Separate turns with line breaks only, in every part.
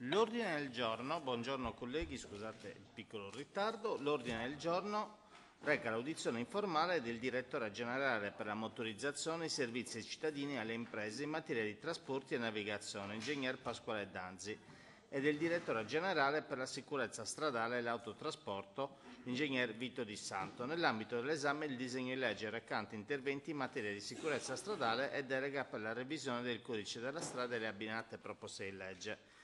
L'ordine del giorno, buongiorno colleghi, scusate il piccolo ritardo, l'ordine del giorno reca l'audizione informale del direttore generale per la motorizzazione, i servizi ai cittadini e alle imprese in materia di trasporti e navigazione, ingegner Pasquale Danzi, e del direttore generale per la sicurezza stradale e l'autotrasporto, ingegner Vito Di Santo, nell'ambito dell'esame il disegno di legge recante interventi in materia di sicurezza stradale e delega per la revisione del codice della strada e le abbinate proposte in legge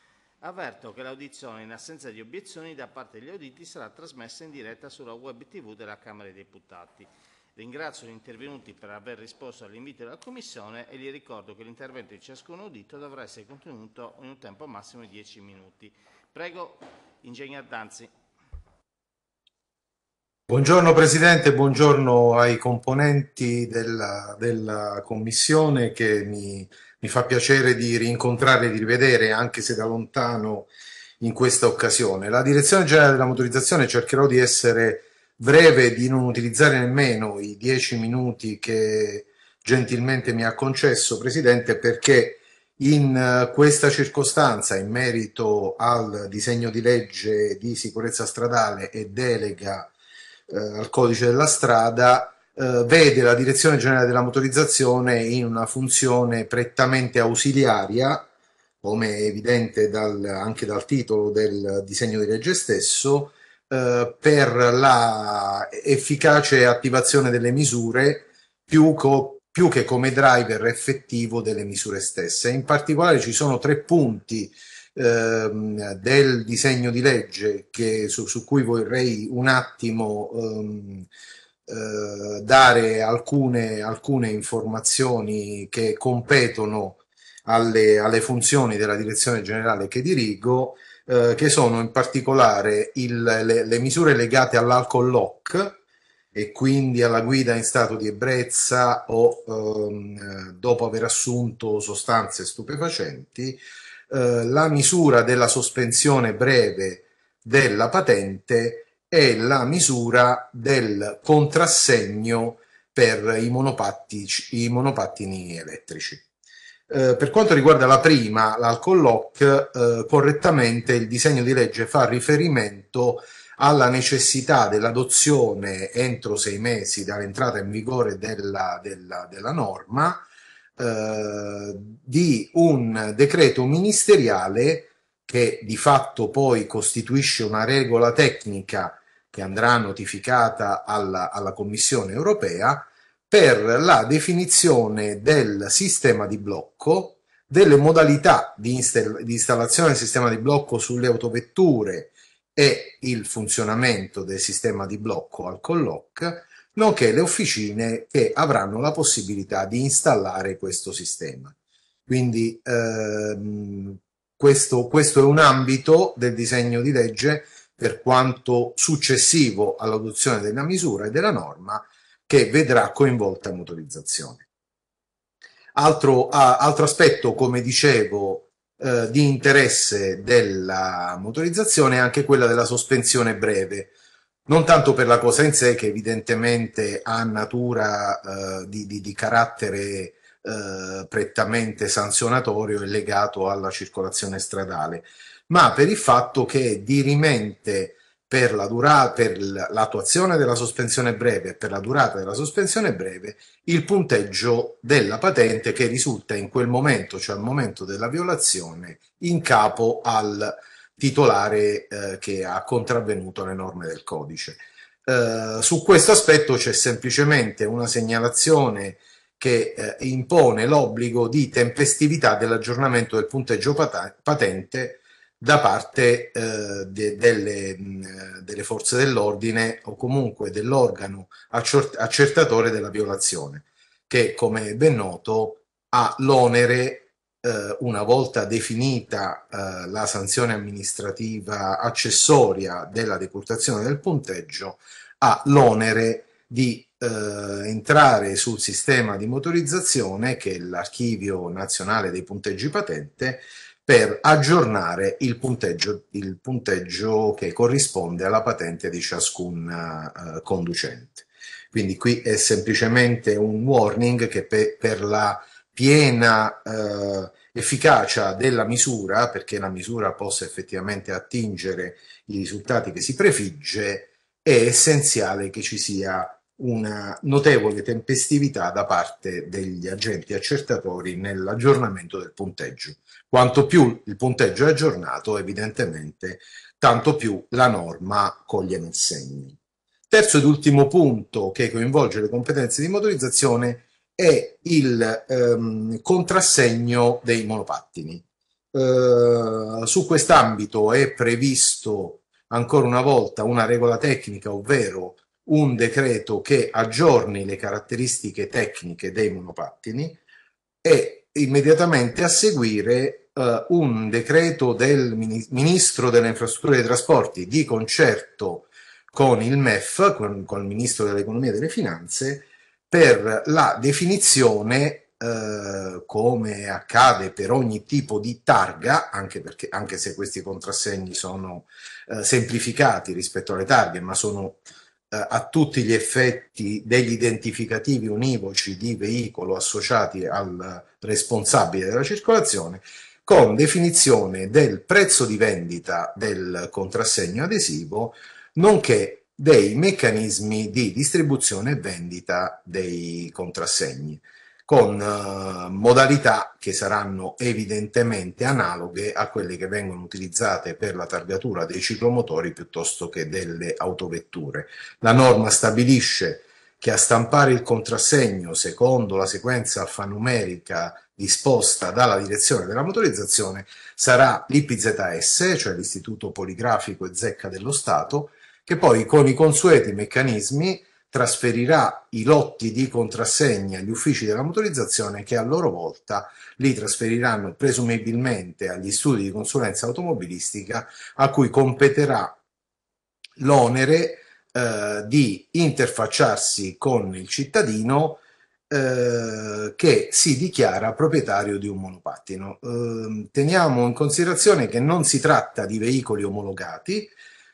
Avverto che l'audizione, in assenza di obiezioni da parte degli auditi, sarà trasmessa in diretta sulla web TV della Camera dei Deputati. Ringrazio gli intervenuti per aver risposto all'invito della Commissione e gli ricordo che l'intervento di ciascuno audito dovrà essere contenuto in un tempo massimo di 10 minuti. Prego, Ingegner Danzi.
Buongiorno Presidente, buongiorno ai componenti della, della Commissione che mi mi fa piacere di rincontrare e di rivedere, anche se da lontano, in questa occasione. La direzione generale della motorizzazione cercherò di essere breve, di non utilizzare nemmeno i dieci minuti che gentilmente mi ha concesso, Presidente, perché in eh, questa circostanza, in merito al disegno di legge di sicurezza stradale e delega eh, al codice della strada, eh, vede la direzione generale della motorizzazione in una funzione prettamente ausiliaria, come è evidente dal, anche dal titolo del disegno di legge stesso, eh, per l'efficace attivazione delle misure più, co- più che come driver effettivo delle misure stesse. In particolare ci sono tre punti ehm, del disegno di legge che, su, su, cui vorrei un attimo ehm, eh, dare alcune, alcune, informazioni che competono alle, alle, funzioni della direzione generale che dirigo, eh, che sono in particolare il, le, le, misure legate all'alcol lock e quindi alla guida in stato di ebbrezza o ehm, eh, dopo aver assunto sostanze stupefacenti, eh, la misura della sospensione breve della patente è la misura del contrassegno per i, i monopattini elettrici. Eh, per quanto riguarda la prima, l'alcol lock, eh, correttamente il disegno di legge fa riferimento alla necessità dell'adozione entro sei mesi dall'entrata in vigore della, della, della norma eh, di un decreto ministeriale che di fatto poi costituisce una regola tecnica che andrà notificata alla, alla Commissione europea per la definizione del sistema di blocco, delle modalità di, install di installazione del sistema di blocco sulle autovetture e il funzionamento del sistema di blocco al colloc, nonché le officine che avranno la possibilità di installare questo sistema. Quindi ehm, questo, questo è un ambito del disegno di legge per quanto successivo all'adozione della misura e della norma che vedrà coinvolta motorizzazione. Altro, ah, altro aspetto, come dicevo, eh, di interesse della motorizzazione è anche quella della sospensione breve, non tanto per la cosa in sé che evidentemente ha natura eh, di, di, di, carattere eh, prettamente sanzionatorio e legato alla circolazione stradale, ma per il fatto che dirimente per, la per l'attuazione della sospensione breve e per la durata della sospensione breve il punteggio della patente che risulta in quel momento, cioè al momento della violazione, in capo al titolare eh, che ha contravvenuto le norme del codice. Eh, su questo aspetto c'è semplicemente una segnalazione che eh, impone l'obbligo di tempestività dell'aggiornamento del punteggio pat- patente da parte eh, de, delle, mh, delle, forze dell'ordine o comunque dell'organo accert- accertatore della violazione, che come è ben noto ha l'onere, eh, una volta definita eh, la sanzione amministrativa accessoria della decurtazione del punteggio, ha l'onere di eh, entrare sul sistema di motorizzazione che è l'Archivio Nazionale dei Punteggi Patente per aggiornare il punteggio, il punteggio che corrisponde alla patente di ciascun uh, conducente. Quindi qui è semplicemente un warning che pe per la piena uh, efficacia della misura, perché la misura possa effettivamente attingere i risultati che si prefigge, è essenziale che ci sia una notevole tempestività da parte degli agenti accertatori nell'aggiornamento del punteggio. Quanto più il punteggio è aggiornato, evidentemente, tanto più la norma coglie nel segno. Terzo ed ultimo punto che coinvolge le competenze di motorizzazione è il ehm, contrassegno dei monopattini. Eh, su quest'ambito è previsto ancora una volta una regola tecnica, ovvero un decreto che aggiorni le caratteristiche tecniche dei monopattini e immediatamente a seguire eh, un decreto del ministro delle infrastrutture e dei trasporti di concerto con il MEF, con, con il ministro dell'economia e delle finanze, per la definizione, eh, come accade per ogni tipo di targa, anche, perché, anche se questi contrassegni sono eh, semplificati rispetto alle targhe, ma sono eh, a tutti gli effetti degli identificativi univoci di veicolo associati al responsabile della circolazione, con definizione del prezzo di vendita del contrassegno adesivo, nonché dei meccanismi di distribuzione e vendita dei contrassegni, con eh, modalità che saranno evidentemente analoghe a quelle che vengono utilizzate per la targatura dei ciclomotori piuttosto che delle autovetture. La norma stabilisce che a stampare il contrassegno secondo la sequenza alfanumerica disposta dalla direzione della motorizzazione sarà l'IPZS, cioè l'Istituto Poligrafico e Zecca dello Stato, che poi con i consueti meccanismi trasferirà i lotti di contrassegna agli uffici della motorizzazione che a loro volta li trasferiranno presumibilmente agli studi di consulenza automobilistica a cui competerà l'onere eh, di interfacciarsi con il cittadino eh, che si dichiara proprietario di un monopattino. Ehm, teniamo in considerazione che non si tratta di veicoli omologati,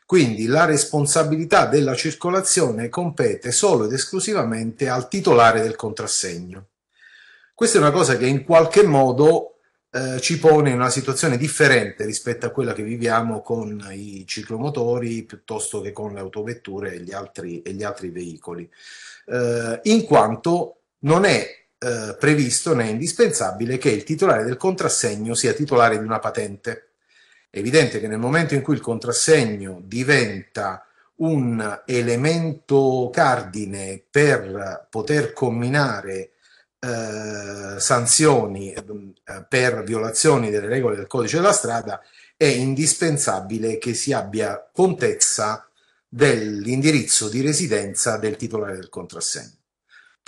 quindi la responsabilità della circolazione compete solo ed esclusivamente al titolare del contrassegno. Questa è una cosa che in qualche modo eh, ci pone in una situazione differente rispetto a quella che viviamo con i ciclomotori piuttosto che con le autovetture e gli altri, e gli altri veicoli, eh, in quanto non è eh, previsto né indispensabile che il titolare del contrassegno sia titolare di una patente. È evidente che nel momento in cui il contrassegno diventa un elemento cardine per poter combinare eh, sanzioni eh, eh, per violazioni delle regole del codice della strada, è indispensabile che si abbia contezza dell'indirizzo di residenza del titolare del contrassegno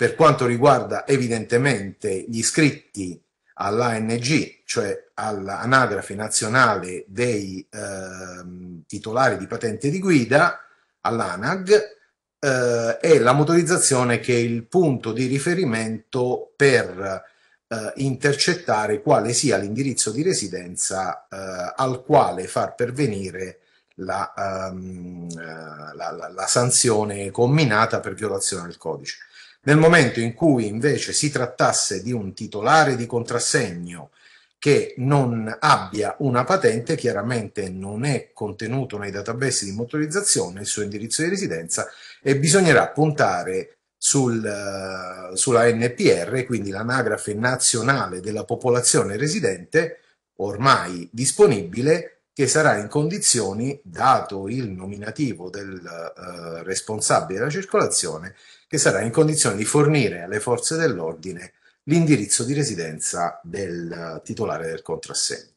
per quanto riguarda evidentemente gli iscritti all'ANG, cioè all'anagrafe nazionale dei eh, titolari di patente di guida, all'ANAG, eh, è la motorizzazione che è il punto di riferimento per eh, intercettare quale sia l'indirizzo di residenza eh, al quale far pervenire la, ehm, eh, la, la, la sanzione comminata per violazione del codice. Nel momento in cui invece si trattasse di un titolare di contrassegno che non abbia una patente, chiaramente non è contenuto nei database di motorizzazione il suo indirizzo di residenza e bisognerà puntare sul, eh, sulla NPR, quindi l'anagrafe nazionale della popolazione residente, ormai disponibile, che sarà in condizioni, dato il nominativo del eh, responsabile della circolazione, che sarà in condizione di fornire alle forze dell'ordine l'indirizzo di residenza del titolare del contrassegno.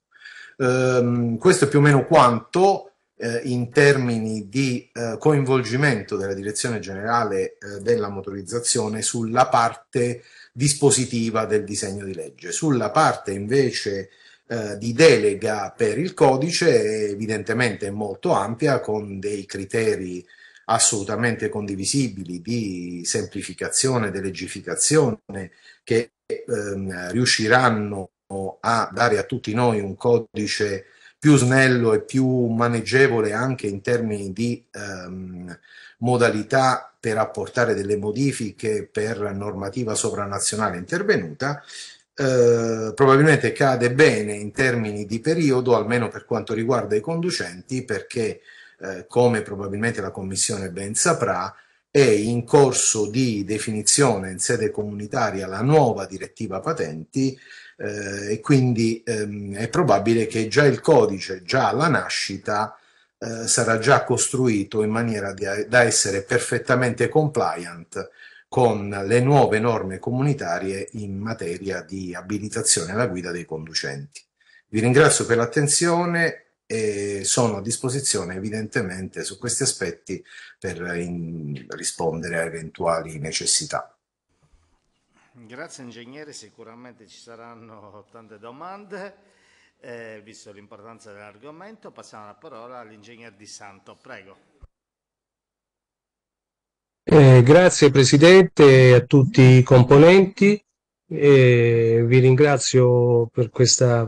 Um, questo è più o meno quanto eh, in termini di eh, coinvolgimento della Direzione Generale eh, della Motorizzazione sulla parte dispositiva del disegno di legge. Sulla parte invece eh, di delega per il codice evidentemente molto ampia con dei criteri assolutamente condivisibili di semplificazione, di delegificazione, che ehm, riusciranno a dare a tutti noi un codice più snello e più maneggevole anche in termini di ehm, modalità per apportare delle modifiche per normativa sovranazionale intervenuta, eh, probabilmente cade bene in termini di periodo, almeno per quanto riguarda i conducenti, perché eh, come probabilmente la Commissione ben saprà, è in corso di definizione in sede comunitaria la nuova direttiva patenti eh, e quindi ehm, è probabile che già il codice, già alla nascita, eh, sarà già costruito in maniera di, da essere perfettamente compliant con le nuove norme comunitarie in materia di abilitazione alla guida dei conducenti. Vi ringrazio per l'attenzione e sono a disposizione evidentemente su questi aspetti per in, rispondere a eventuali necessità.
Grazie ingegnere, sicuramente ci saranno tante domande. Eh, visto l'importanza dell'argomento, passiamo la parola all'ingegner Di Santo. Prego.
Eh, grazie Presidente, a tutti i componenti. Eh, vi ringrazio per questa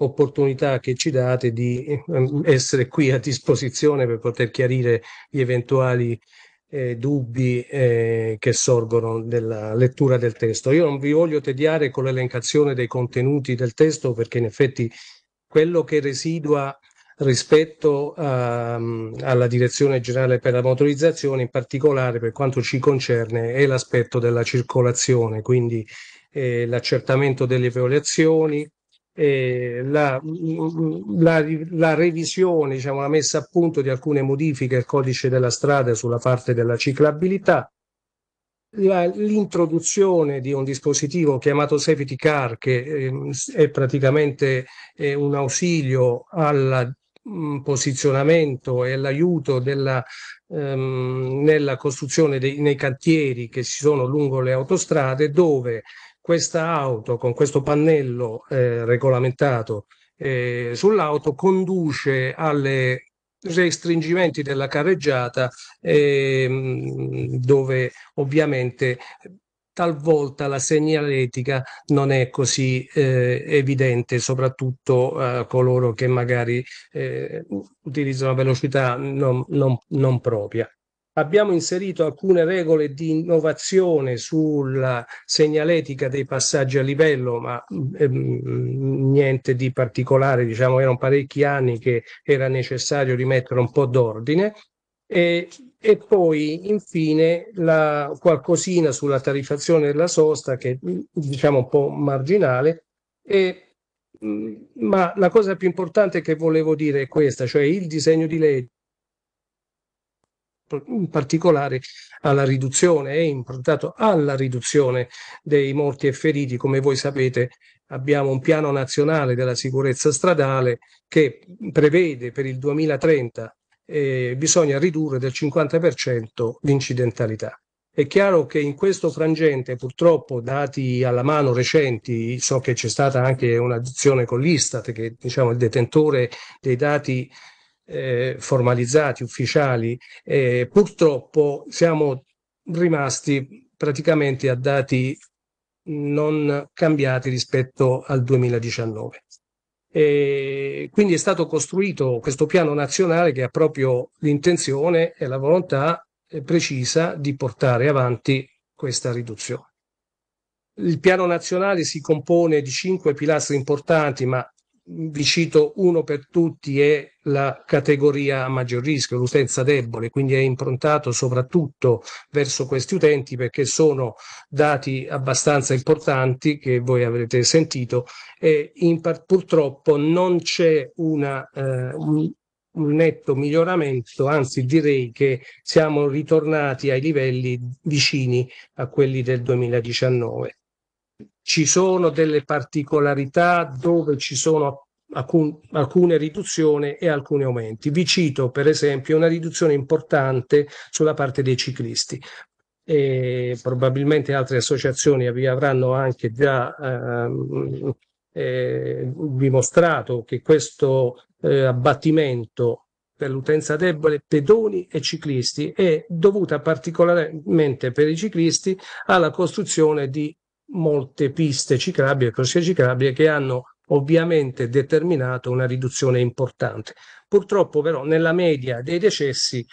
opportunità che ci date di ehm, essere qui a disposizione per poter chiarire gli eventuali eh, dubbi eh, che sorgono nella lettura del testo. Io non vi voglio tediare con l'elencazione dei contenuti del testo perché in effetti quello che residua rispetto a, alla direzione generale per la motorizzazione, in particolare per quanto ci concerne, è l'aspetto della circolazione, quindi eh, l'accertamento delle violazioni, eh, la, mm, la, la, revisione, diciamo, la messa a punto di alcune modifiche al codice della strada sulla parte della ciclabilità, l'introduzione di un dispositivo chiamato safety car che eh, è praticamente eh, un ausilio al mm, posizionamento e all'aiuto della, ehm, nella costruzione dei, nei cantieri che si sono lungo le autostrade dove questa auto con questo pannello eh, regolamentato eh, sull'auto conduce alle restringimenti della carreggiata eh, dove ovviamente talvolta la segnaletica non è così eh, evidente, soprattutto eh, coloro che magari eh, utilizzano velocità non, non, non propria. Abbiamo inserito alcune regole di innovazione sulla segnaletica dei passaggi a livello, ma ehm, niente di particolare, diciamo, erano parecchi anni che era necessario rimettere un po' d'ordine. E, e, poi infine la, qualcosina sulla tarifazione della sosta che diciamo un po' marginale e, ma la cosa più importante che volevo dire è questa, cioè il disegno di legge in particolare alla riduzione, è improntato alla riduzione dei morti e feriti. Come voi sapete abbiamo un piano nazionale della sicurezza stradale che prevede per il 2030 eh, bisogna ridurre del 50% l'incidentalità. È chiaro che in questo frangente, purtroppo, dati alla mano recenti, so che c'è stata anche una con l'Istat, che è diciamo, il detentore dei dati eh, formalizzati, ufficiali. Eh, purtroppo siamo rimasti praticamente a dati non cambiati rispetto al 2019. E quindi è stato costruito questo piano nazionale che ha proprio l'intenzione e la volontà eh, precisa di portare avanti questa riduzione. Il piano nazionale si compone di cinque pilastri importanti, ma vi cito uno per tutti, è la categoria a maggior rischio, l'utenza debole, quindi è improntato soprattutto verso questi utenti perché sono dati abbastanza importanti che voi avrete sentito e par- purtroppo non c'è una, eh, un, un netto miglioramento, anzi direi che siamo ritornati ai livelli vicini a quelli del 2019 ci sono delle particolarità dove ci sono alcun, alcune riduzioni e alcuni aumenti. Vi cito per esempio una riduzione importante sulla parte dei ciclisti. E probabilmente altre associazioni vi avranno anche già ehm, eh, dimostrato che questo eh, abbattimento per l'utenza debole, pedoni e ciclisti è dovuta particolarmente per i ciclisti alla costruzione di molte piste ciclabili, corsie ciclabili che hanno ovviamente determinato una riduzione importante. Purtroppo però nella media dei decessi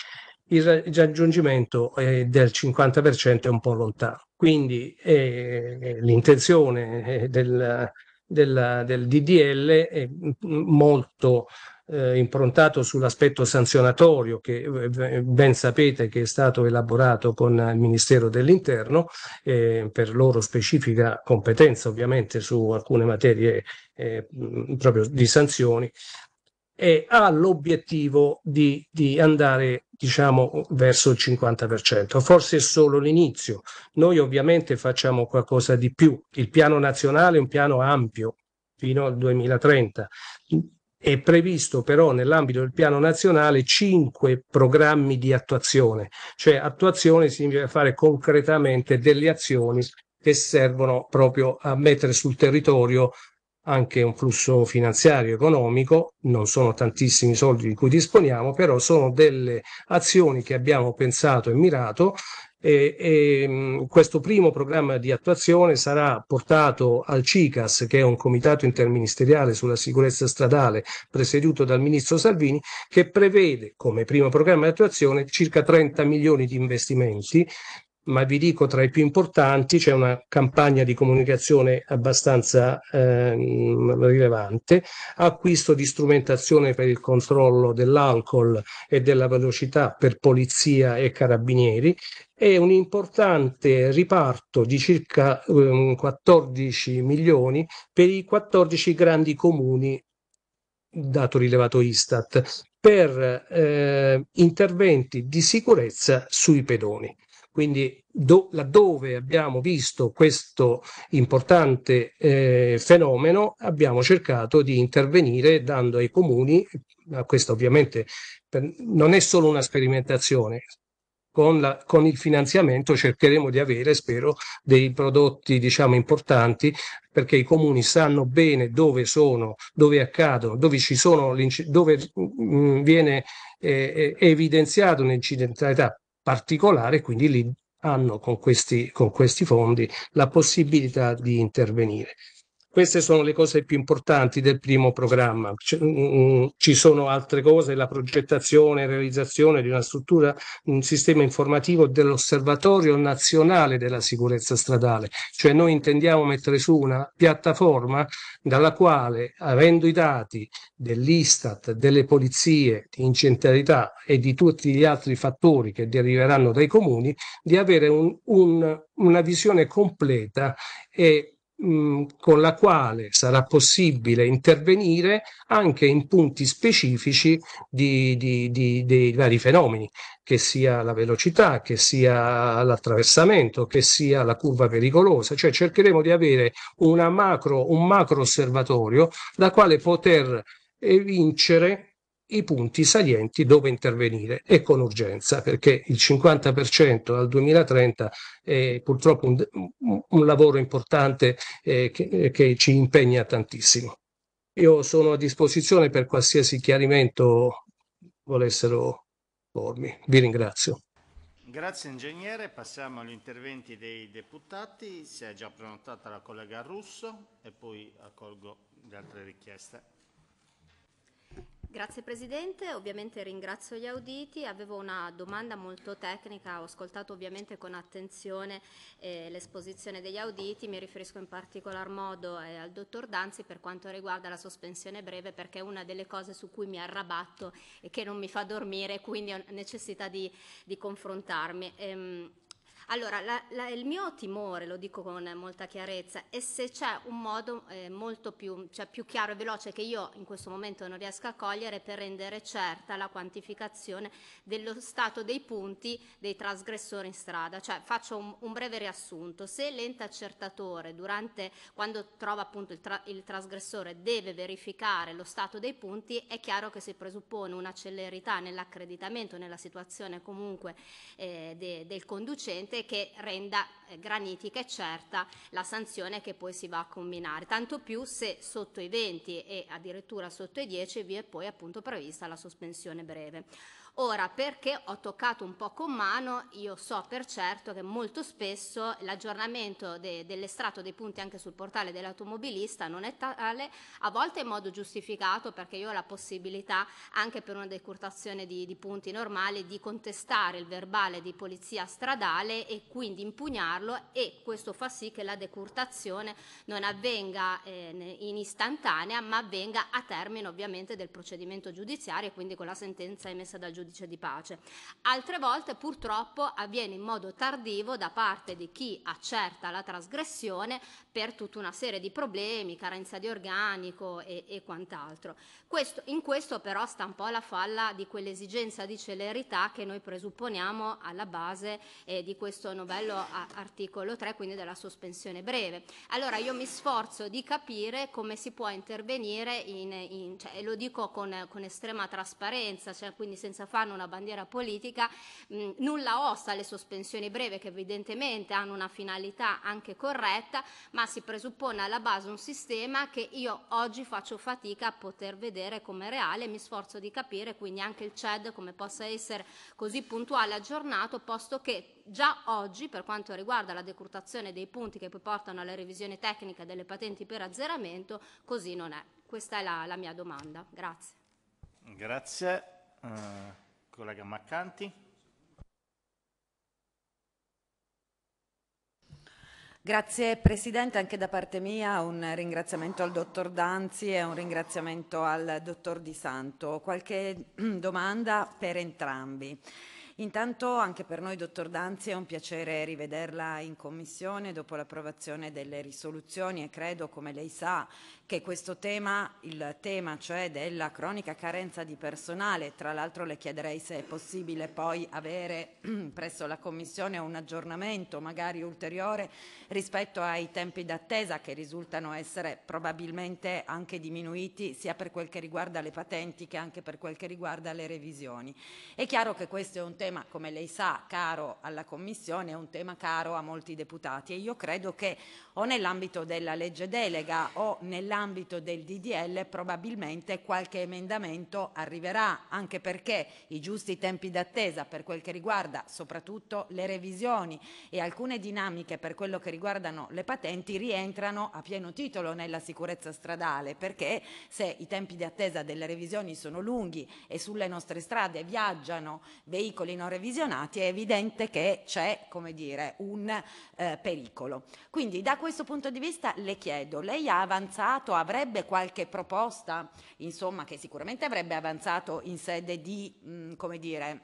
il raggiungimento eh, del 50% è un po' lontano. Quindi eh, l'intenzione eh, del, della, del DDL è mm, molto eh, improntato sull'aspetto sanzionatorio che eh, ben sapete che è stato elaborato con il Ministero dell'Interno eh, per loro specifica competenza ovviamente su alcune materie eh, proprio di sanzioni e ha l'obiettivo di, di, andare diciamo verso il 50%. Forse è solo l'inizio. Noi ovviamente facciamo qualcosa di più. Il piano nazionale è un piano ampio fino al 2030. È previsto però nell'ambito del piano nazionale cinque programmi di attuazione, cioè attuazione significa fare concretamente delle azioni che servono proprio a mettere sul territorio anche un flusso finanziario economico, non sono tantissimi soldi di cui disponiamo, però sono delle azioni che abbiamo pensato e mirato e, e, mm, questo primo programma di attuazione sarà portato al CICAS, che è un comitato interministeriale sulla sicurezza stradale presieduto dal ministro Salvini, che prevede come primo programma di attuazione circa 30 milioni di investimenti ma vi dico tra i più importanti c'è una campagna di comunicazione abbastanza ehm, rilevante, acquisto di strumentazione per il controllo dell'alcol e della velocità per polizia e carabinieri e un importante riparto di circa ehm, 14 milioni per i 14 grandi comuni dato rilevato Istat per eh, interventi di sicurezza sui pedoni. Quindi do, laddove abbiamo visto questo importante eh, fenomeno abbiamo cercato di intervenire dando ai comuni, ma questo ovviamente per, non è solo una sperimentazione, con, la, con, il finanziamento cercheremo di avere, spero, dei prodotti diciamo, importanti perché i comuni sanno bene dove sono, dove accadono, dove, ci sono dove mh, mm, viene eh, eh, evidenziato un'incidentalità particolare, quindi lì hanno con questi, con questi fondi la possibilità di intervenire. Queste sono le cose più importanti del primo programma. C- mh, mm, mm, ci sono altre cose, la progettazione e realizzazione di una struttura, un sistema informativo dell'Osservatorio Nazionale della Sicurezza Stradale, cioè noi intendiamo mettere su una piattaforma dalla quale, avendo i dati dell'Istat, delle polizie, di incidentalità e di tutti gli altri fattori che deriveranno dai comuni, di avere un, un, una visione completa e Mm, con la quale sarà possibile intervenire anche in punti specifici di, di, di, dei vari fenomeni, che sia la velocità, che sia l'attraversamento, che sia la curva pericolosa, cioè cercheremo di avere macro, un macro osservatorio da quale poter evincere eh, i punti salienti dove intervenire e con urgenza, perché il 50% al 2030 è purtroppo un, un lavoro importante eh, che, eh, che ci impegna tantissimo. Io sono a disposizione per qualsiasi chiarimento volessero pormi. Vi ringrazio.
Grazie ingegnere, passiamo agli interventi dei deputati, si è già prenotata la collega Russo e poi accolgo le altre richieste.
Grazie Presidente, ovviamente ringrazio gli auditi. Avevo una domanda molto tecnica, ho ascoltato ovviamente con attenzione eh, l'esposizione degli auditi, mi riferisco in particolar modo eh, al Dottor Danzi per quanto riguarda la sospensione breve perché è una delle cose su cui mi arrabatto e che non mi fa dormire, quindi ho necessità di, di confrontarmi. Ehm, allora, la, la, il mio timore, lo dico con molta chiarezza, è se c'è un modo eh, molto più, cioè più, chiaro e veloce che io in questo momento non riesco a cogliere per rendere certa la quantificazione dello stato dei punti dei trasgressori in strada. Cioè, faccio un, un breve riassunto. Se l'ente accertatore, durante, quando trova appunto il, tra, il trasgressore, deve verificare lo stato dei punti, è chiaro che si presuppone una celerità nell'accreditamento, nella situazione comunque eh, de, del conducente precedente che renda eh, granitica e certa la sanzione che poi si va a combinare, tanto più se sotto i 20 e addirittura sotto i 10 vi è poi appunto prevista la sospensione breve. Ora, perché ho toccato un po' con mano, io so per certo che molto spesso l'aggiornamento de dell'estratto dei punti anche sul portale dell'automobilista non è tale, a volte in modo giustificato perché io ho la possibilità, anche per una decurtazione di, di punti normali, di contestare il verbale di polizia stradale e quindi impugnarlo e questo fa sì che la decurtazione non avvenga eh, in istantanea ma avvenga a termine ovviamente del procedimento giudiziario e quindi con la sentenza emessa dal giudice giudice di pace. Altre volte purtroppo avviene in modo tardivo da parte di chi accerta la trasgressione per tutta una serie di problemi, carenza di organico e, e quant'altro. Questo, in questo però sta un po' la falla di quell'esigenza di celerità che noi presupponiamo alla base eh, di questo novello a, articolo 3, quindi della sospensione breve. Allora io mi sforzo di capire come si può intervenire, in, in, cioè, lo dico con, con estrema trasparenza, cioè, quindi senza fare fanno una bandiera politica, mh, mm, nulla osta alle sospensioni breve che evidentemente hanno una finalità anche corretta, ma si presuppone alla base un sistema che io oggi faccio fatica a poter vedere come reale, mi sforzo di capire quindi anche il CED come possa essere così puntuale, aggiornato, posto che già oggi per quanto riguarda la decurtazione dei punti che poi portano alla revisione tecnica delle patenti per azzeramento, così non è. Questa è la, la mia domanda. Grazie.
Grazie. Uh... Collega
Maccanti. Grazie Presidente, anche da parte mia un ringraziamento al Dottor Danzi e un ringraziamento al Dottor Di Santo. Qualche domanda per entrambi. Intanto anche per noi, dottor Danzi, è un piacere rivederla in Commissione dopo l'approvazione delle risoluzioni e credo, come lei sa, che questo tema, il tema cioè della cronica carenza di personale, tra l'altro le chiederei se è possibile poi avere presso la Commissione un aggiornamento magari ulteriore rispetto ai tempi d'attesa che risultano essere probabilmente anche diminuiti sia per quel che riguarda le patenti che anche per quel che riguarda le revisioni. È chiaro che questo è un tema, come lei sa, caro alla Commissione, è un tema caro a molti deputati e io credo che o nell'ambito della legge delega o nell'ambito nell'ambito del DDL probabilmente qualche emendamento arriverà, anche perché i giusti tempi d'attesa per quel che riguarda soprattutto le revisioni e alcune dinamiche per quello che riguardano le patenti rientrano a pieno titolo nella sicurezza stradale, perché se i tempi di attesa delle revisioni sono lunghi e sulle nostre strade viaggiano veicoli non revisionati, è evidente che c'è, come dire, un eh, pericolo. Quindi da questo punto di vista le chiedo, lei ha avanzato Senato avrebbe qualche proposta, insomma, che sicuramente avrebbe avanzato in sede di, mh, come dire,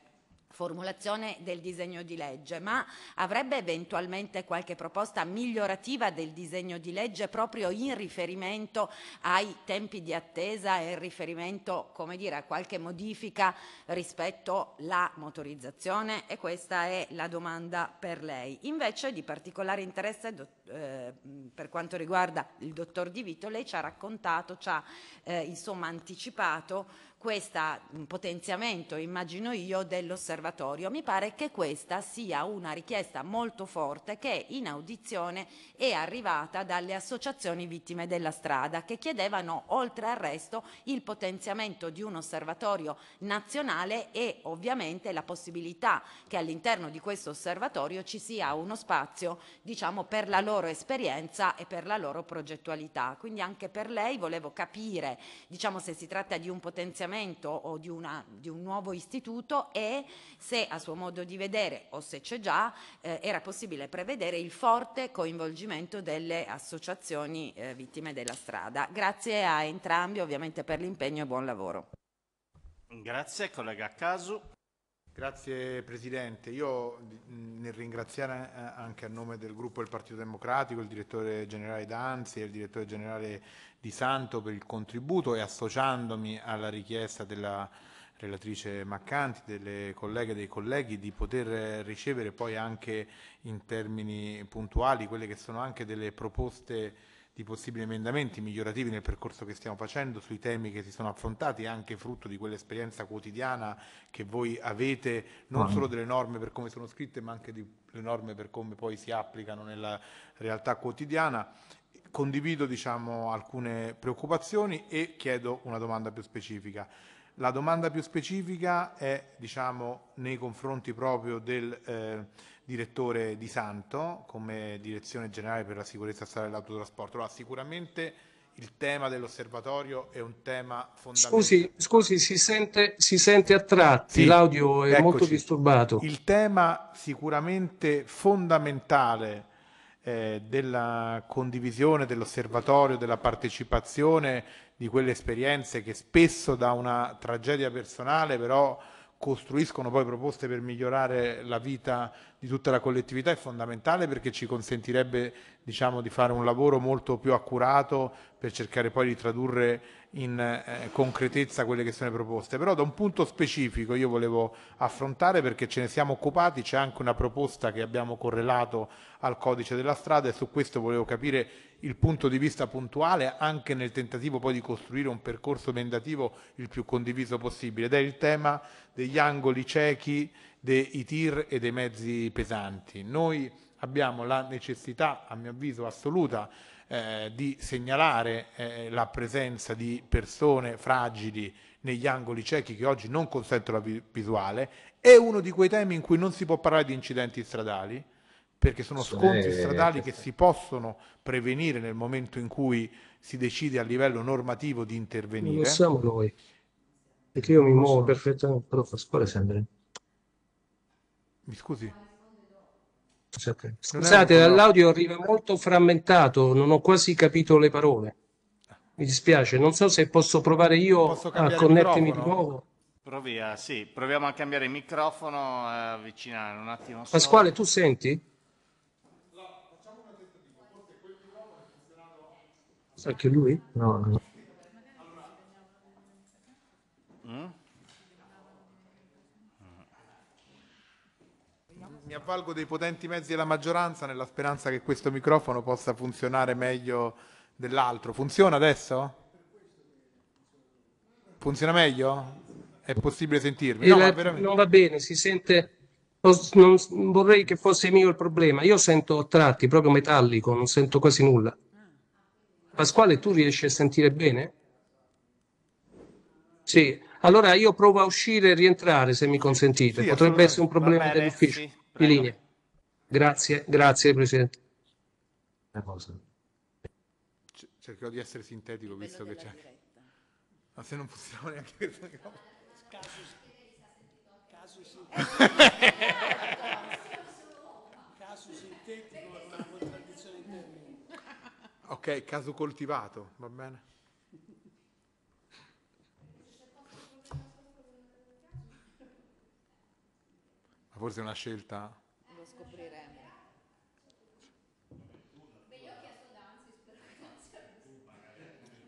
formulazione del disegno di legge, ma avrebbe eventualmente qualche proposta migliorativa del disegno di legge proprio in riferimento ai tempi di attesa e in riferimento come dire, a qualche modifica rispetto alla motorizzazione? E questa è la domanda per lei. Invece di particolare interesse eh, per quanto riguarda il dottor Di Vito, lei ci ha raccontato, ci ha eh, insomma anticipato questo mm, potenziamento, immagino io, dell'osservatorio. Mi pare che questa sia una richiesta molto forte che in audizione è arrivata dalle associazioni vittime della strada che chiedevano, oltre al resto, il potenziamento di un osservatorio nazionale e ovviamente la possibilità che all'interno di questo osservatorio ci sia uno spazio diciamo, per la loro esperienza e per la loro progettualità. Quindi anche per lei volevo capire diciamo, se si tratta di un potenziamento cambiamento o di, una, di, un nuovo istituto e se a suo modo di vedere o se c'è già eh, era possibile prevedere il forte coinvolgimento delle associazioni eh, vittime della strada. Grazie a entrambi ovviamente per l'impegno e buon lavoro.
Grazie collega Casu.
Grazie Presidente, io nel ringraziare eh, anche a nome del gruppo del Partito Democratico il direttore generale Danzi e il direttore generale Di Santo per il contributo e associandomi alla richiesta della relatrice Maccanti, delle colleghe e dei colleghi di poter ricevere poi anche in termini puntuali quelle che sono anche delle proposte di possibili emendamenti migliorativi nel percorso che stiamo facendo sui temi che si sono affrontati anche frutto di quell'esperienza quotidiana che voi avete non solo delle norme per come sono scritte ma anche delle norme per come poi si applicano nella realtà quotidiana condivido diciamo, alcune preoccupazioni e chiedo una domanda più specifica. La domanda più specifica è diciamo, nei confronti proprio del, eh, direttore di Santo come direzione generale per la sicurezza stradale e l'autotrasporto. Allora, sicuramente il tema dell'osservatorio è un tema fondamentale.
Scusi, scusi si, sente, si, sente, a tratti, sì, l'audio è eccoci.
molto disturbato. Il tema sicuramente fondamentale eh, della condivisione, dell'osservatorio, della partecipazione di quelle esperienze che spesso da una tragedia personale però costruiscono poi proposte per migliorare la vita di tutta la collettività è fondamentale perché ci consentirebbe diciamo, di fare un lavoro molto più accurato per cercare poi di tradurre in eh, concretezza quelle che sono le proposte, però da un punto specifico io volevo affrontare perché ce ne siamo occupati, c'è anche una proposta che abbiamo correlato al codice della strada e su questo volevo capire il punto di vista puntuale anche nel tentativo poi di costruire un percorso emendativo il più condiviso possibile ed è il tema degli angoli ciechi, dei tir e dei mezzi pesanti. Noi abbiamo la necessità, a mio avviso assoluta, eh, di segnalare eh, la presenza di persone fragili negli angoli ciechi che oggi non consentono la visuale, è uno di quei temi in cui non si può parlare di incidenti stradali, perché sono scontri stradali che si possono prevenire nel momento in cui si decide a livello normativo di intervenire. Non siamo
noi, perché io mi muovo perfettamente, però fa scuola sempre. Mi scusi? Certo. Scusate, l'audio arriva molto frammentato, non ho quasi capito le parole. Mi dispiace, non so se posso provare io posso a connettermi di nuovo.
Provi a, sì, proviamo a cambiare il microfono e avvicinare un attimo. Solo. Pasquale,
tu senti? No, facciamo una tentativa, forse quel microfono è funzionato. Anche lui? No, no.
Mi avvalgo dei potenti mezzi della maggioranza nella speranza che questo microfono possa funzionare meglio dell'altro. Funziona adesso? Funziona meglio? È possibile sentirmi? No, veramente... Non
va bene, si sente... non, vorrei che fosse mio il problema. Io sento tratti proprio metallico, non sento quasi nulla. Pasquale, tu riesci a sentire bene? Sì, allora io provo a uscire e rientrare se mi consentite, sì, potrebbe essere un problema dell'ufficio. Sì. Prego. Grazie, grazie Presidente.
cercherò di essere sintetico visto che c'è. Ma se non possiamo neanche vedere.
caso sintetico è una contraddizione
in
Ok, caso coltivato, va bene? Forse è una scelta...
Lo scopriremo.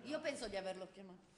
Io penso di averlo chiamato.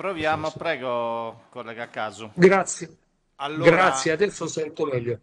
Proviamo, prego, collega Casu. Grazie. Allora... Grazie, adesso sento meglio.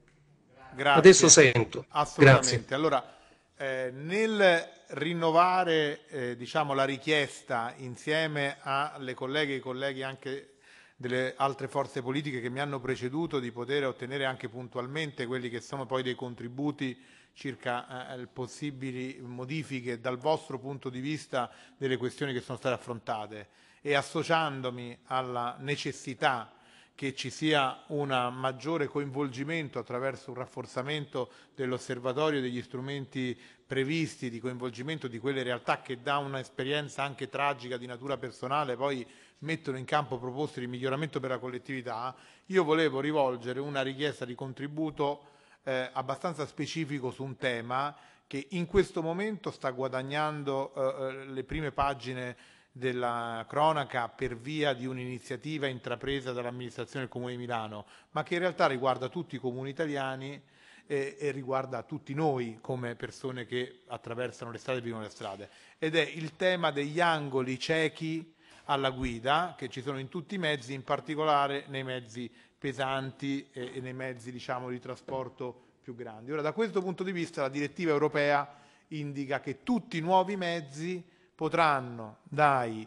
Grazie. Adesso sento. Assolutamente. Grazie. Allora, eh,
nel rinnovare eh, diciamo, la richiesta insieme alle colleghe e ai colleghi anche delle altre forze politiche che mi hanno preceduto di poter ottenere anche puntualmente quelli che sono poi dei contributi circa eh, eh possibili modifiche dal vostro punto di vista delle questioni che sono state affrontate e associandomi alla necessità che ci sia un maggiore coinvolgimento attraverso un rafforzamento dell'osservatorio degli strumenti previsti di coinvolgimento di quelle realtà che da un'esperienza anche tragica di natura personale poi mettono in campo proposte di miglioramento per la collettività, io volevo rivolgere una richiesta di contributo eh, abbastanza specifico su un tema che in questo momento sta guadagnando eh, eh le prime pagine della cronaca per via di un'iniziativa intrapresa dall'amministrazione del Comune di Milano, ma che in realtà riguarda tutti i comuni italiani e, e, riguarda tutti noi come persone che attraversano le strade e vivono le strade. Ed è il tema degli angoli ciechi alla guida che ci sono in tutti i mezzi, in particolare nei mezzi pesanti e, e nei mezzi diciamo, di trasporto più grandi. Ora, da questo punto di vista la direttiva europea indica che tutti i nuovi mezzi potranno dai,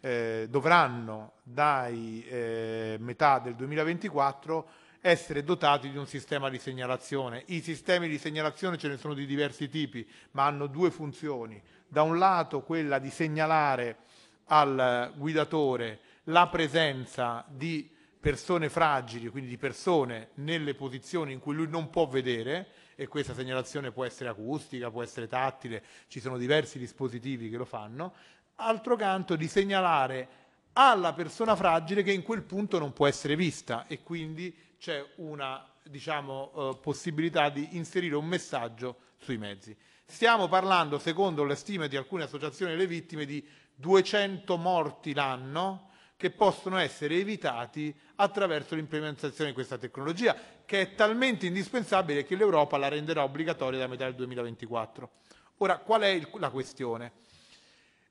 eh, dovranno dai eh, metà del 2024 essere dotati di un sistema di segnalazione. I sistemi di segnalazione ce ne sono di diversi tipi, ma hanno due funzioni. Da un lato quella di segnalare al guidatore la presenza di persone fragili, quindi di persone nelle posizioni in cui lui non può vedere, e questa segnalazione può essere acustica, può essere tattile, ci sono diversi dispositivi che lo fanno, altro canto di segnalare alla persona fragile che in quel punto non può essere vista e quindi c'è una diciamo, eh, possibilità di inserire un messaggio sui mezzi. Stiamo parlando, secondo le stime di alcune associazioni delle vittime, di 200 morti l'anno che possono essere evitati attraverso l'implementazione di questa tecnologia, che è talmente indispensabile che l'Europa la renderà obbligatoria da metà del 2024. Ora, qual è il, la questione?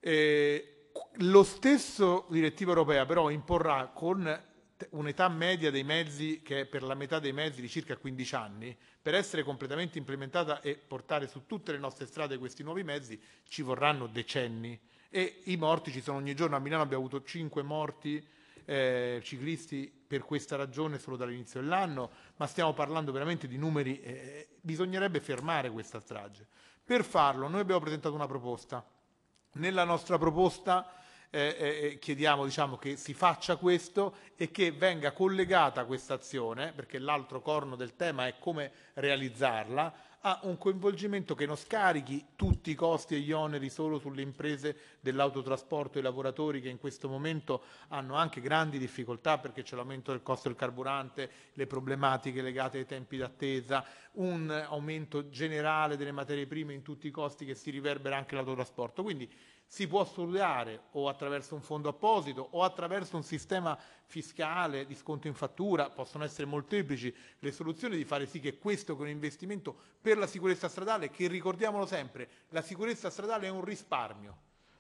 Eh, lo stesso direttiva europea però imporrà con un'età media dei mezzi che è per la metà dei mezzi di circa 15 anni, per essere completamente implementata e portare su tutte le nostre strade questi nuovi mezzi ci vorranno decenni. E i morti ci sono ogni giorno. A Milano abbiamo avuto 5 morti eh, ciclisti per questa ragione solo dall'inizio dell'anno, ma stiamo parlando veramente di numeri. Eh, eh bisognerebbe fermare questa strage. Per farlo noi abbiamo presentato una proposta. Nella nostra proposta eh, eh, eh, chiediamo diciamo, che si faccia questo e che venga collegata questa azione, perché l'altro corno del tema è come realizzarla, a un coinvolgimento che non scarichi tutti i costi e gli oneri solo sulle imprese dell'autotrasporto e i lavoratori che in questo momento hanno anche grandi difficoltà perché c'è l'aumento del costo del carburante, le problematiche legate ai tempi d'attesa, un aumento generale delle materie prime in tutti i costi che si riverbera anche l'autotrasporto. Quindi si può studiare o attraverso un fondo apposito o attraverso un sistema fiscale di sconto in fattura, possono essere molteplici le soluzioni di fare sì che questo che è un investimento per la sicurezza stradale, che ricordiamolo sempre, la sicurezza stradale è un risparmio,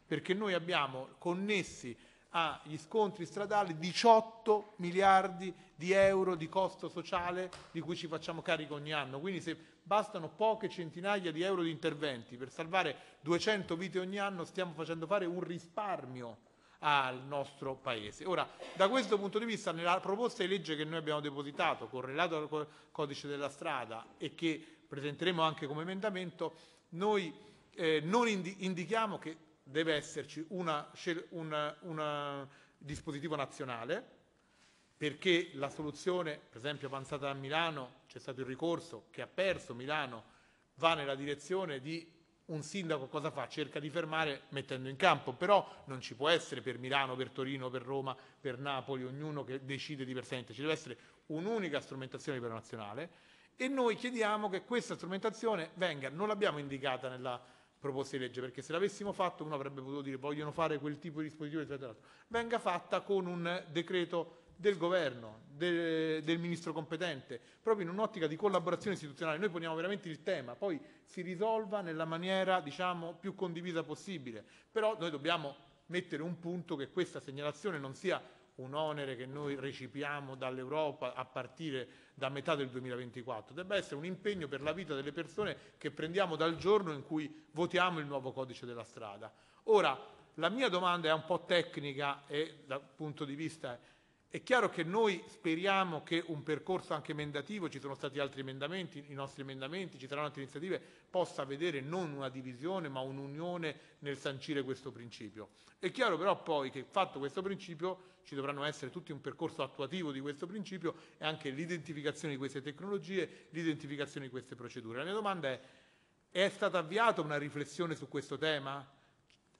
perché noi abbiamo connessi agli scontri stradali 18 miliardi di euro di costo sociale di cui ci facciamo carico ogni anno. Quindi se bastano poche centinaia di euro di interventi per salvare 200 vite ogni anno, stiamo facendo fare un risparmio al nostro paese. Ora, da questo punto di vista, nella proposta di legge che noi abbiamo depositato, correlato al codice della strada e che presenteremo anche come emendamento, noi eh, non indi indichiamo che deve esserci un dispositivo nazionale, perché la soluzione, per esempio avanzata a Milano, c'è stato il ricorso che ha perso Milano, va nella direzione di un sindaco cosa fa? Cerca di fermare mettendo in campo, però non ci può essere per Milano, per Torino, per Roma, per Napoli, ognuno che decide diversamente, ci deve essere un'unica strumentazione per nazionale e noi chiediamo che questa strumentazione venga, non l'abbiamo indicata nella proposta di legge, perché se l'avessimo fatto uno avrebbe potuto dire vogliono fare quel tipo di dispositivo, eccetera, venga fatta con un decreto del governo, de, del ministro competente, proprio in un'ottica di collaborazione istituzionale. Noi poniamo veramente il tema, poi si risolva nella maniera diciamo, più condivisa possibile, però noi dobbiamo mettere un punto che questa segnalazione non sia un onere che noi recipiamo dall'Europa a partire da metà del 2024, debba essere un impegno per la vita delle persone che prendiamo dal giorno in cui votiamo il nuovo codice della strada. Ora, la mia domanda è un po' tecnica e dal punto di vista è chiaro che noi speriamo che un percorso anche emendativo, ci sono stati altri emendamenti, i nostri emendamenti, ci saranno altre iniziative, possa vedere non una divisione ma un'unione nel sancire questo principio. È chiaro però poi che fatto questo principio ci dovranno essere tutti un percorso attuativo di questo principio e anche l'identificazione di queste tecnologie, l'identificazione di queste procedure. La mia domanda è, è stata avviata una riflessione su questo tema?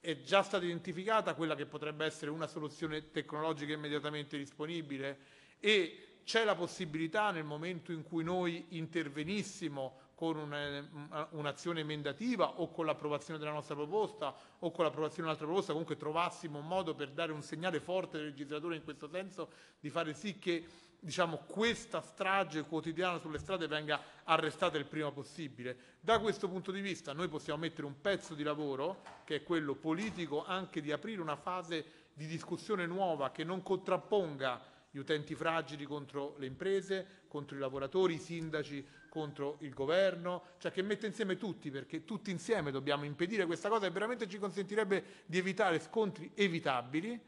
è già stata identificata quella che potrebbe essere una soluzione tecnologica immediatamente disponibile e c'è la possibilità nel momento in cui noi intervenissimo con eh, un'azione emendativa o con l'approvazione della nostra proposta o con l'approvazione di un'altra proposta, comunque trovassimo un modo per dare un segnale forte al legislatore in questo senso di fare sì che diciamo, questa strage quotidiana sulle strade venga arrestata il prima possibile. Da questo punto di vista noi possiamo mettere un pezzo di lavoro, che è quello politico, anche di aprire una fase di discussione nuova che non contrapponga gli utenti fragili contro le imprese, contro i lavoratori, i sindaci contro il governo, cioè che mette insieme tutti, perché tutti insieme dobbiamo impedire questa cosa e veramente ci consentirebbe di evitare scontri evitabili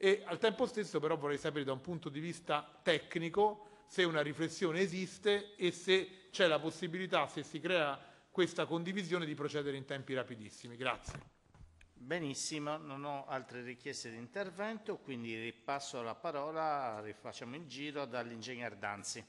e al tempo stesso però vorrei sapere da un punto di vista tecnico se una riflessione esiste e se c'è la possibilità, se si crea questa condivisione, di procedere in tempi
rapidissimi. Grazie. Benissimo, non ho altre richieste di intervento, quindi ripasso la parola, rifacciamo il giro dall'ingegner Danzi.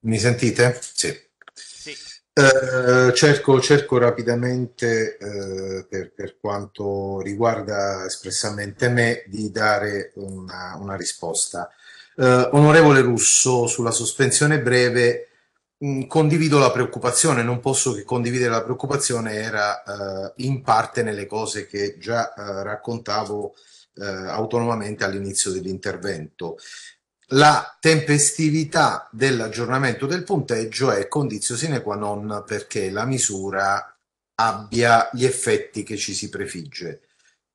Mi sentite? Sì. sì. Eh, cerco, cerco, rapidamente, eh, per, per, quanto riguarda espressamente me, di dare una, una risposta. Eh, onorevole Russo, sulla sospensione breve mh, mm, condivido la preoccupazione, non posso che condividere la preoccupazione, era eh, in parte nelle cose che già eh, raccontavo autonomamente all'inizio dell'intervento. La tempestività dell'aggiornamento del punteggio è condizio sine qua non perché la misura abbia gli effetti che ci si prefigge.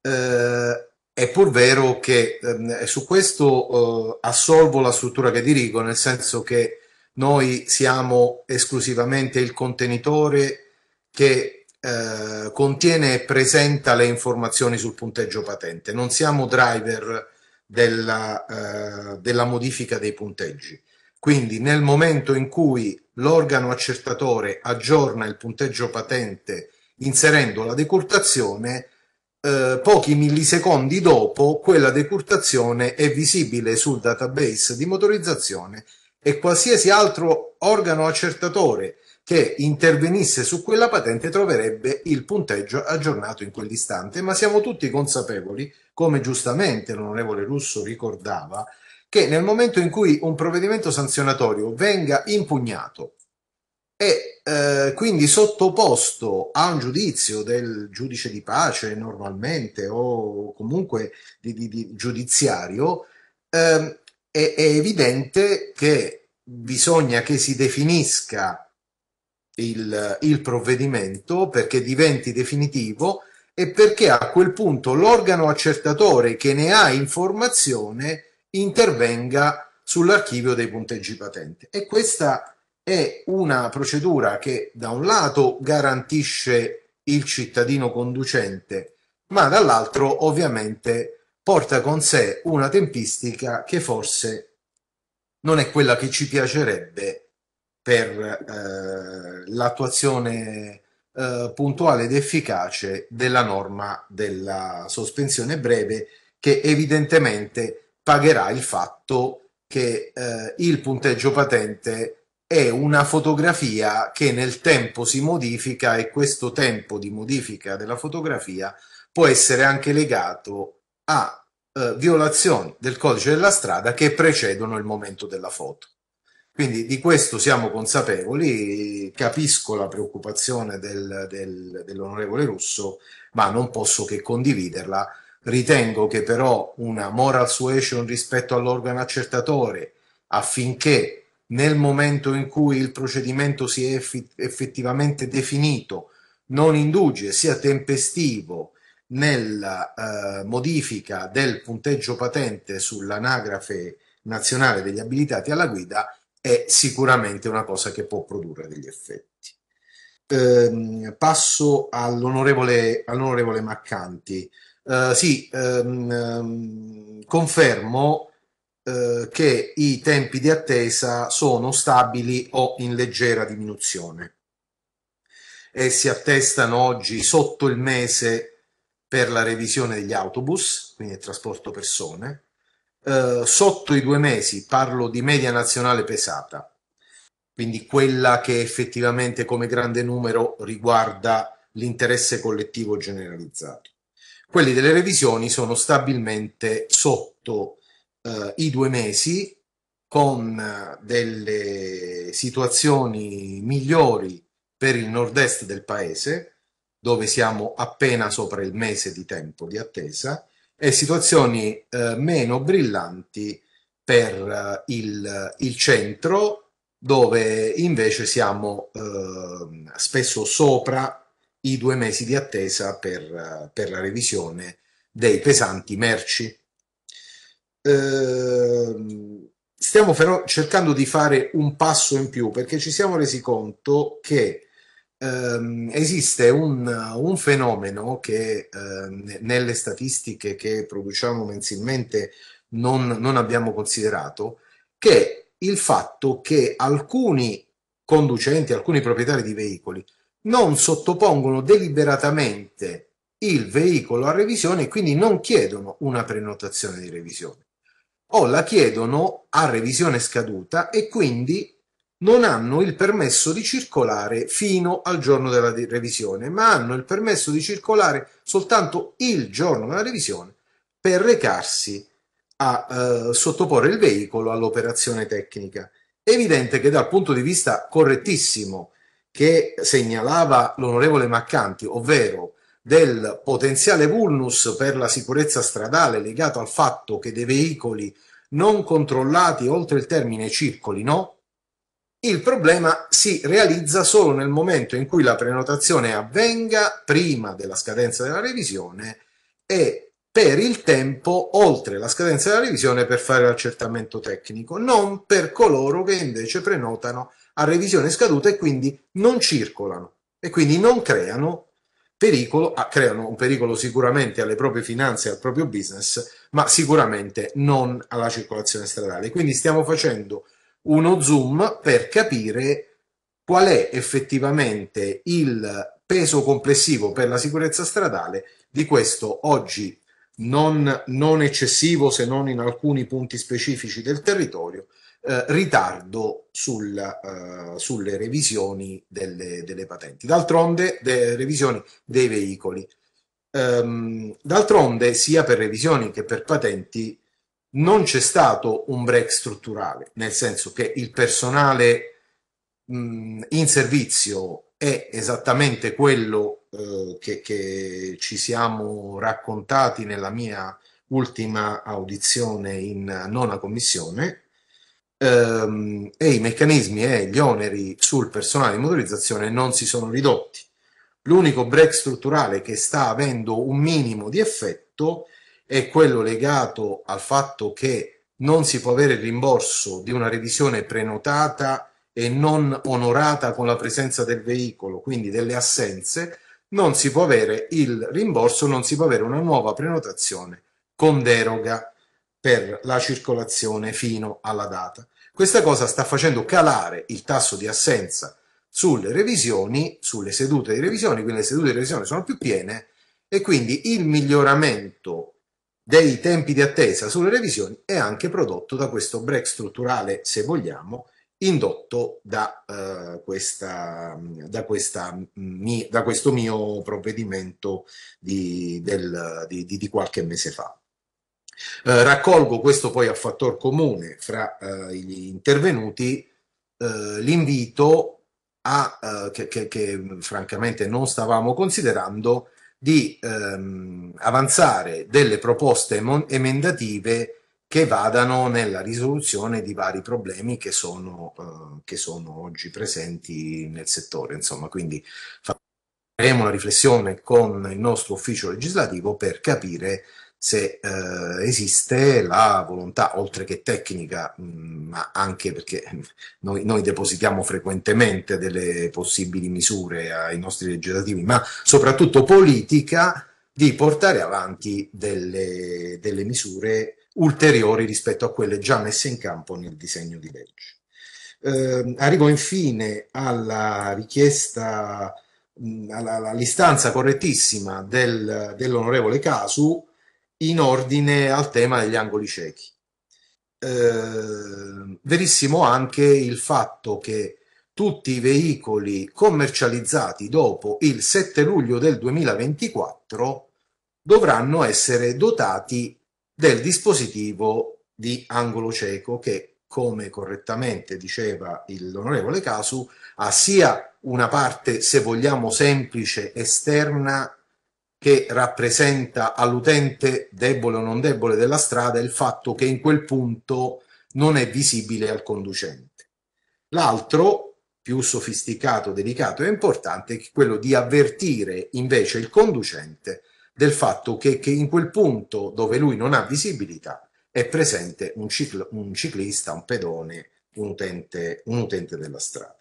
Eh, è pur vero che ehm, su questo eh, assolvo la struttura che dirigo, nel senso che noi siamo esclusivamente il contenitore che eh, contiene e presenta le informazioni sul punteggio patente. Non siamo driver della, eh, della modifica dei punteggi. Quindi nel momento in cui l'organo accertatore aggiorna il punteggio patente inserendo la decurtazione, eh, pochi millisecondi dopo quella decurtazione è visibile sul database di motorizzazione e qualsiasi altro organo accertatore che intervenisse su quella patente troverebbe il punteggio aggiornato in quell'istante, ma siamo tutti consapevoli, come giustamente l'onorevole Russo ricordava, che nel momento in cui un provvedimento sanzionatorio venga impugnato e eh, quindi sottoposto a un giudizio del giudice di pace normalmente o comunque di, di, di giudiziario, eh, è, è evidente che bisogna che si definisca il, il provvedimento perché diventi definitivo e perché a quel punto l'organo accertatore che ne ha informazione intervenga sull'archivio dei punteggi patente. E questa è una procedura che da un lato garantisce il cittadino conducente, ma dall'altro ovviamente porta con sé una tempistica che forse non è quella che ci piacerebbe per eh, l'attuazione eh, puntuale ed efficace della norma della sospensione breve che evidentemente pagherà il fatto che eh, il punteggio patente è una fotografia che nel tempo si modifica e questo tempo di modifica della fotografia può essere anche legato a eh, violazioni del codice della strada che precedono il momento della foto. Quindi di questo siamo consapevoli, capisco la preoccupazione del, del, dell'onorevole Russo, ma non posso che condividerla. Ritengo che però una moral suasion rispetto all'organo accertatore affinché nel momento in cui il procedimento sia effettivamente definito non induge, sia tempestivo nella eh, modifica del punteggio patente sull'anagrafe nazionale degli abilitati alla guida è sicuramente una cosa che può produrre degli effetti. Eh, passo all'onorevole, all'onorevole Maccanti. Eh, sì, ehm, ehm, confermo eh, che i tempi di attesa sono stabili o in leggera diminuzione e si attestano oggi sotto il mese per la revisione degli autobus, quindi il trasporto persone, eh, sotto i due mesi, parlo di media nazionale pesata, quindi quella che effettivamente come grande numero riguarda l'interesse collettivo generalizzato. Quelli delle revisioni sono stabilmente sotto eh, i due mesi con eh, delle situazioni migliori per il nord-est del paese, dove siamo appena sopra il mese di tempo di attesa, e situazioni eh, meno brillanti per eh, il, il, centro, dove invece siamo eh, spesso sopra i due mesi di attesa per, eh, per la revisione dei pesanti merci. Ehm, stiamo però cercando di fare un passo in più perché ci siamo resi conto che ehm, esiste un, un, fenomeno che eh, nelle statistiche che produciamo mensilmente non, non abbiamo considerato, che è il fatto che alcuni conducenti, alcuni proprietari di veicoli non sottopongono deliberatamente il veicolo a revisione e quindi non chiedono una prenotazione di revisione o la chiedono a revisione scaduta e quindi non hanno il permesso di circolare fino al giorno della revisione, ma hanno il permesso di circolare soltanto il giorno della revisione per recarsi a eh, sottoporre il veicolo all'operazione tecnica. È evidente che dal punto di vista correttissimo che segnalava l'onorevole Maccanti, ovvero del potenziale vulnus per la sicurezza stradale legato al fatto che dei veicoli non controllati oltre il termine circolino, il problema si realizza solo nel momento in cui la prenotazione avvenga prima della scadenza della revisione e per il tempo oltre la scadenza della revisione per fare l'accertamento tecnico, non per coloro che invece prenotano a revisione scaduta e quindi non circolano e quindi non creano pericolo, ah, creano un pericolo sicuramente alle proprie finanze, al proprio business, ma sicuramente non alla circolazione stradale. Quindi stiamo facendo uno zoom per capire qual è effettivamente il peso complessivo per la sicurezza stradale di questo oggi non, non eccessivo se non in alcuni punti specifici del territorio eh, ritardo sul, eh, sulle revisioni delle, delle patenti. D'altronde, de, revisioni dei veicoli. Ehm, d'altronde, sia per revisioni che per patenti, non c'è stato un break strutturale, nel senso che il personale mh, in servizio è esattamente quello eh, che, che, ci siamo raccontati nella mia ultima audizione in nona commissione ehm, e i meccanismi e gli oneri sul personale di motorizzazione non si sono ridotti. L'unico break strutturale che sta avendo un minimo di effetto è è quello legato al fatto che non si può avere il rimborso di una revisione prenotata e non onorata con la presenza del veicolo, quindi delle assenze, non si può avere il rimborso, non si può avere una nuova prenotazione con deroga per la circolazione fino alla data. Questa cosa sta facendo calare il tasso di assenza sulle revisioni, sulle sedute di revisione, quindi le sedute di revisione sono più piene e quindi il miglioramento dei tempi di attesa sulle revisioni è anche prodotto da questo break strutturale, se vogliamo, indotto da, eh, questa, da, questa, mi, da questo mio provvedimento di, del, di, di, di qualche mese fa. Eh, raccolgo questo poi a fattor comune fra eh, gli intervenuti eh, l'invito a, eh, che, che, che francamente non stavamo considerando, di ehm, avanzare delle proposte emendative che vadano nella risoluzione di vari problemi che sono, eh, che sono oggi presenti nel settore. Insomma, quindi faremo una riflessione con il nostro ufficio legislativo per capire se eh, esiste la volontà, oltre che tecnica, mh, mm, ma anche perché noi, noi, depositiamo frequentemente delle possibili misure ai nostri legislativi, ma soprattutto politica, di portare avanti delle, delle misure ulteriori rispetto a quelle già messe in campo nel disegno di legge. Eh, arrivo infine alla richiesta, mm, all'istanza correttissima del, dell'onorevole Casu in ordine al tema degli angoli ciechi. Eh, verissimo anche il fatto che tutti i veicoli commercializzati dopo il 7 luglio del 2024 dovranno essere dotati del dispositivo di angolo cieco che, come correttamente diceva l'onorevole Casu, ha sia una parte, se vogliamo, semplice esterna che rappresenta all'utente debole o non debole della strada il fatto che in quel punto non è visibile al conducente. L'altro, più sofisticato, delicato e importante, è quello di avvertire invece il conducente del fatto che, che in quel punto dove lui non ha visibilità è presente un, ciclo, un ciclista, un pedone, un utente, un utente della strada.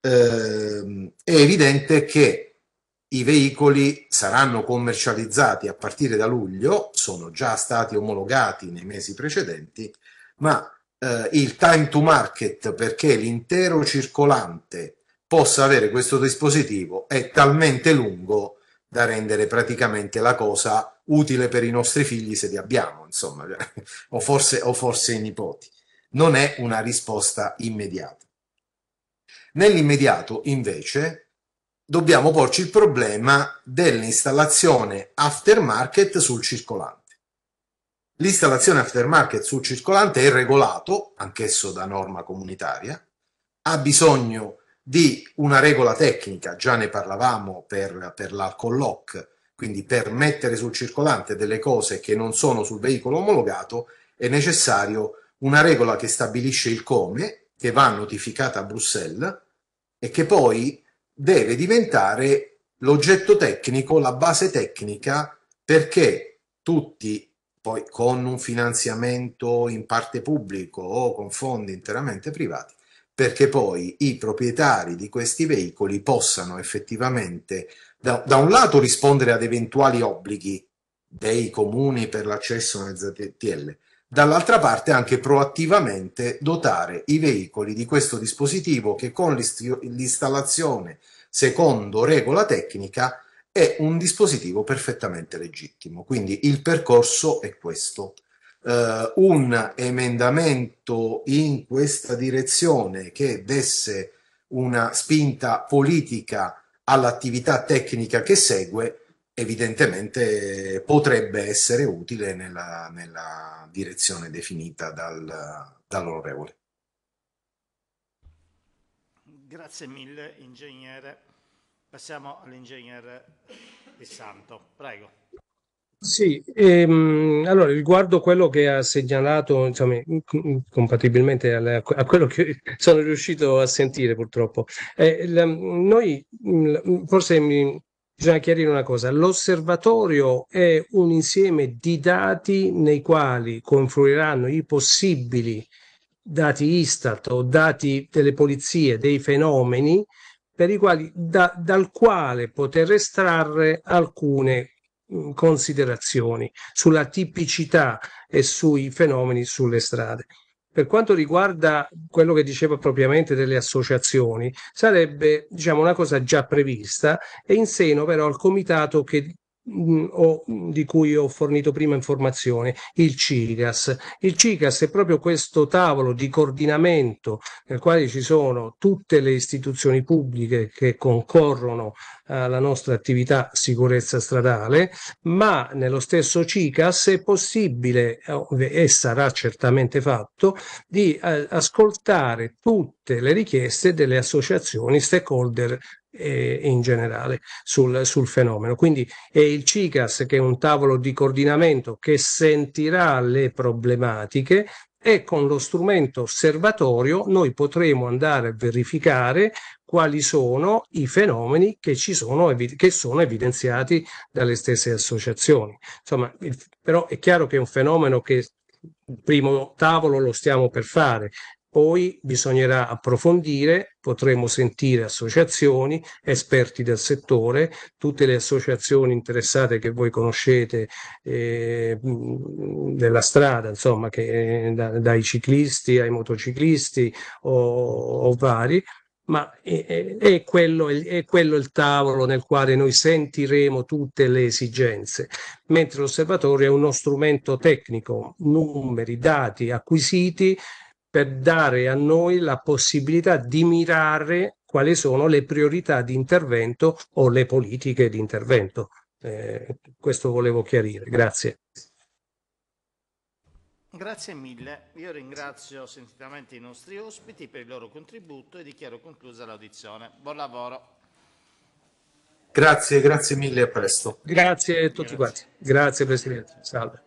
Eh, è evidente che i veicoli saranno commercializzati a partire da luglio, sono già stati omologati nei mesi precedenti, ma eh, il time to market perché l'intero circolante possa avere questo dispositivo è talmente lungo da rendere praticamente la cosa utile per i nostri figli se li abbiamo, insomma, o, forse, o forse i nipoti. Non è una risposta immediata. Nell'immediato, invece, dobbiamo porci il problema dell'installazione aftermarket sul circolante. L'installazione aftermarket sul circolante è regolato, anch'esso da norma comunitaria, ha bisogno di una regola tecnica, già ne parlavamo per, per l'alcol lock, quindi per mettere sul circolante delle cose che non sono sul veicolo omologato è necessario una regola che stabilisce il come, che va notificata a Bruxelles e che poi deve diventare l'oggetto tecnico, la base tecnica, perché tutti poi con un finanziamento in parte pubblico o con fondi interamente privati, perché poi i proprietari di questi veicoli possano effettivamente da, da un lato rispondere ad eventuali obblighi dei comuni per l'accesso alle ZTL, Dall'altra parte anche proattivamente dotare i veicoli di questo dispositivo che con l'installazione secondo regola tecnica è un dispositivo perfettamente legittimo. Quindi il percorso è questo. Uh, un emendamento in questa direzione che desse una spinta politica all'attività tecnica che segue evidentemente potrebbe essere utile nella, nella direzione definita dal, dall'onorevole.
Grazie mille, ingegnere. Passiamo all'ingegnere Di Santo. Prego.
Sì, ehm, allora riguardo quello che ha segnalato, insomma, compatibilmente alle, a quello che sono riuscito a sentire purtroppo, eh, la, noi mm, forse mi, Bisogna chiarire una cosa, l'osservatorio è un insieme di dati nei quali confluiranno i possibili dati Istat o dati delle polizie, dei fenomeni, per i quali, da, dal quale poter estrarre alcune considerazioni sulla tipicità e sui fenomeni sulle strade. Per quanto riguarda quello che diceva propriamente delle associazioni, sarebbe diciamo, una cosa già prevista e in seno però al comitato che mh, mm, o, mm, di cui ho fornito prima informazione, il CICAS. Il CICAS è proprio questo tavolo di coordinamento nel quale ci sono tutte le istituzioni pubbliche che concorrono alla nostra attività sicurezza stradale, ma nello stesso CICAS è possibile, e sarà certamente fatto, di eh, ascoltare tutte le richieste delle associazioni stakeholder e, in generale sul, sul, fenomeno. Quindi è il CICAS che è un tavolo di coordinamento che sentirà le problematiche e con lo strumento osservatorio noi potremo andare a verificare quali sono i fenomeni che, ci sono, che sono evidenziati dalle stesse associazioni. Insomma, però è chiaro che è un fenomeno che il primo tavolo lo stiamo per fare, poi bisognerà approfondire, potremo sentire associazioni, esperti del settore, tutte le associazioni interessate che voi conoscete eh, mm, della strada, insomma, che, eh, da, dai ciclisti ai motociclisti o, o vari, ma è, eh, eh, è, quello, è, quello, il tavolo nel quale noi sentiremo tutte le esigenze, mentre l'osservatorio è uno strumento tecnico, numeri, dati acquisiti per dare a noi la possibilità di mirare quali sono le priorità di intervento o le politiche di intervento. Eh, questo volevo chiarire. Grazie.
Grazie mille. Io ringrazio sentitamente i nostri ospiti per il loro contributo e dichiaro conclusa l'audizione. Buon lavoro.
Grazie, grazie mille e a presto.
Grazie a tutti grazie. quanti. Grazie Presidente. Salve.